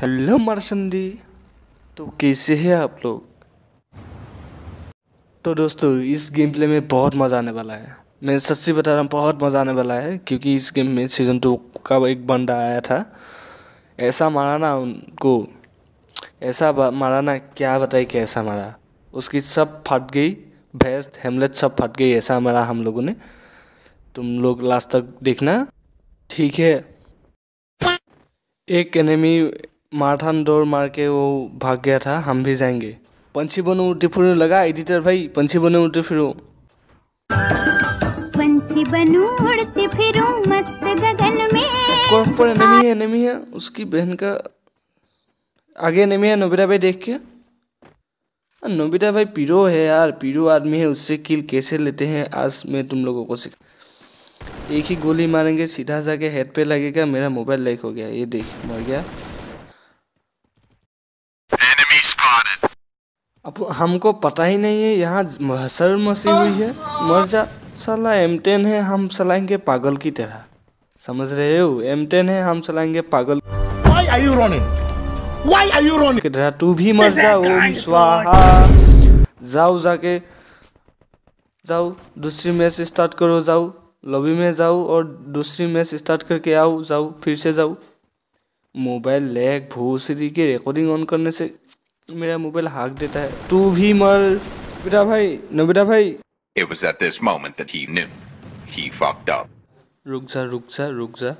Hello मारसंदी तो कैसे हैं आप लोग तो दोस्तों इस गेम प्ले में बहुत मज़ा आने वाला है मैं सच्ची बता रहा हूँ बहुत मज़ा आने वाला है क्योंकि इस गेम में सीज़न टू का एक बंदा आया था ऐसा मारा ना उनको ऐसा मारा ना क्या बताए कैसा मारा उसकी सब फट गई भैंस हेमलेट सब फट गई ऐसा मारा हम लोगों ने तुम लोग लास्ट तक देखना ठीक है एक एनिमी मारथान दौड़ मार के वो भाग गया था हम भी जाएंगे पंछी बनो उठी फिर लगा एडिटर भाई पंछी बनो उठे फिर पर हाँ। नमी है नमी है उसकी बहन का आगे नमी है नोबिरा भाई देख के नोबिरा भाई पीरो है यार पीरो आदमी है उससे किल कैसे लेते हैं आज मैं तुम लोगों को सिखा एक ही गोली मारेंगे सीधा जाके हेड पे लगेगा मेरा मोबाइल लैक हो गया ये देख मर गया अब हमको पता ही नहीं है यहाँ सर मसी हुई है मर जा साला एम टेन है हम चलाएंगे पागल की तरह समझ रहे हो एम टेन है हम चलाएंगे पागल Why are you running? Why are you running? किधर तू भी मर जा ओम स्वाहा जाओ जाके जाओ दूसरी मैच स्टार्ट करो जाओ लॉबी में जाओ और दूसरी मैच स्टार्ट करके आओ जाओ फिर से जाओ मोबाइल लैग भूसरी की रिकॉर्डिंग ऑन करने से मेरा मोबाइल हाँक देता है तू भी मर बेटा भाई न बेटा भाई It was at this moment that he knew he fucked up. रुक जा रुक जा रुक जा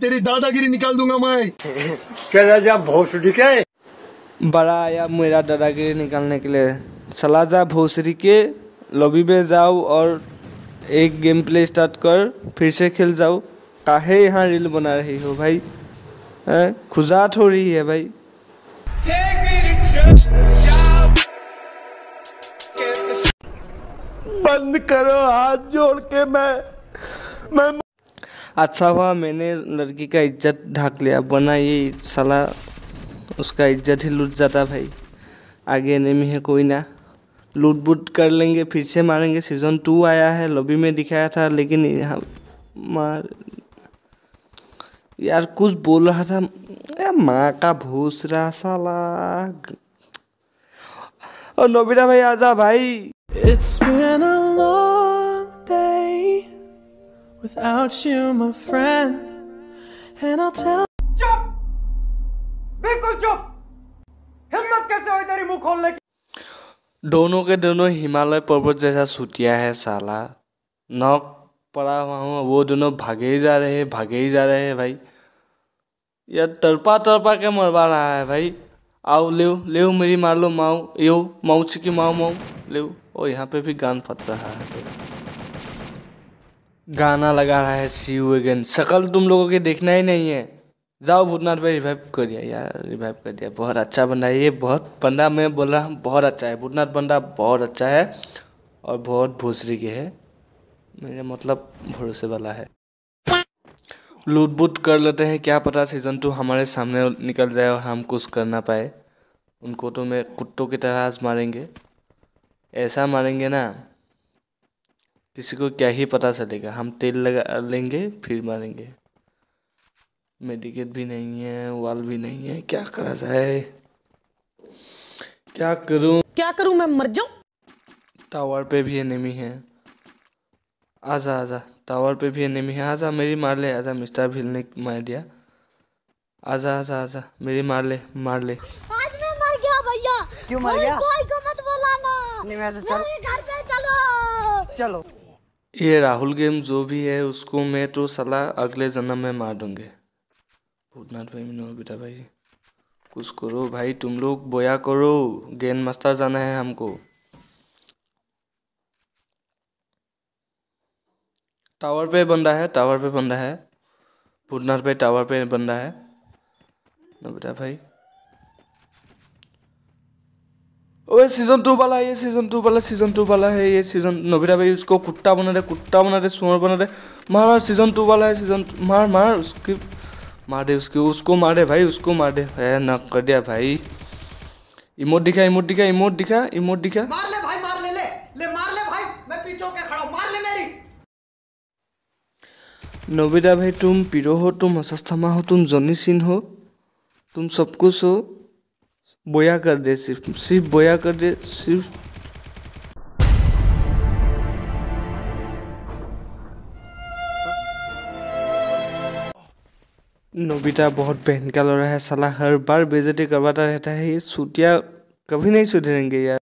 तेरी दादागिरी निकाल दूंगा मैं कह रहा जा भोसड़ी के बड़ा आया मेरा दादागिरी निकालने के लिए चला जा भोसड़ी के लॉबी में जाओ और एक गेम प्ले स्टार्ट कर फिर से खेल जाओ काहे यहाँ रील बना रही हो भाई खुजात हो रही है भाई बंद करो हाथ जोड़ के मैं मैं अच्छा हुआ मैंने लड़की का इज्जत ढाक लिया बना ये सलाह उसका इज्जत ही लूट जाता भाई आगे नहीं है कोई ना लूट बूट कर लेंगे फिर से मारेंगे सीज़न टू आया है लॉबी में दिखाया था लेकिन यहाँ मार यार कुछ बोल रहा था माँ का भूसरा साला और नोबिता भाई आजा भाई It's been a long day without you my friend and I'll tell चुप बिल्कुल चुप हिम्मत कैसे हुई तेरी मुंह खोलने की दोनों के दोनों हिमालय पर्वत जैसा सूतिया है साला नौक पड़ा हुआ हूँ वो दोनों भागे ही जा रहे हैं भागे ही जा रहे हैं भाई या तड़पा तड़पा के मरवा रहा है भाई आओ ले ले मेरी मार लो माओ यो माऊ की माओ माओ ले ओ यहाँ पे भी गान फट रहा है गाना लगा रहा है सी यू अगेन शकल तुम लोगों के देखना ही नहीं है जाओ भूतनाथ भाई रिवाइव कर दिया यार रिवाइव कर दिया बहुत अच्छा बंदा है ये बहुत बंदा मैं बोल रहा हूँ बहुत अच्छा है भूतनाथ बंदा बहुत अच्छा है और बहुत भोसरी के है मेरे मतलब भरोसे वाला है लूट बूट कर लेते हैं क्या पता सीज़न टू हमारे सामने निकल जाए और हम कुछ कर ना पाए उनको तो मैं कुत्तों की तरह आज मारेंगे ऐसा मारेंगे ना किसी को क्या ही पता चलेगा हम तेल लगा लेंगे फिर मारेंगे मेडिकेट भी नहीं है वाल भी नहीं है क्या करा जाए क्या करूं क्या करूं मैं मर जाऊं टावर पे भी एनिमी है आजा आजा टावर पे भी एनिमी है आजा मेरी मार ले आजा मिस्टर भील ने मार दिया आजा आजा आजा मेरी मार ले मार ले आज मैं मर गया भैया क्यों मर गया कोई को मत बुलाना नहीं मैं तो चल घर पे चलो चलो ये राहुल गेम जो भी है उसको मैं तो सलाह अगले जन्म में मार दूंगे भूतनाथ भाई मिनो बेटा भाई कुछ करो भाई तुम लोग बोया करो गेंद मास्टर जाना है हमको टावर पे बन रहा है टावर पे बन रहा है पुनर पे टावर पे बन रहा है बेटा भाई ओए सीजन टू वाला ये सीजन टू वाला सीजन टू वाला है ये सीजन नोबिता भाई उसको कुत्ता बना रहे कुत्ता बना रहे सुअर बना रहे मार मार सीजन टू वाला है सीजन मार मार उसकी मार दे उसकी उसको मार दे भाई उसको मार दे है ना कर दिया भाई इमोट दिखा इमोट दिखा इमोट दिखा इमोट दिखा मार ले भाई मार ले ले ले मार ले भाई मैं पीछे होके खड़ा हूं मार ले मेरी नबिता भाई तुम पीरो हो तुम असस्थमा हो तुम जनी सिंह हो तुम सब कुछ हो बोया कर दे सिर्फ सिर्फ बोया कर दे सिर्फ नोबिता बहुत बहन का लड़ा है साला हर बार बेजती करवाता रहता है ये सूटिया कभी नहीं सुधरेंगे यार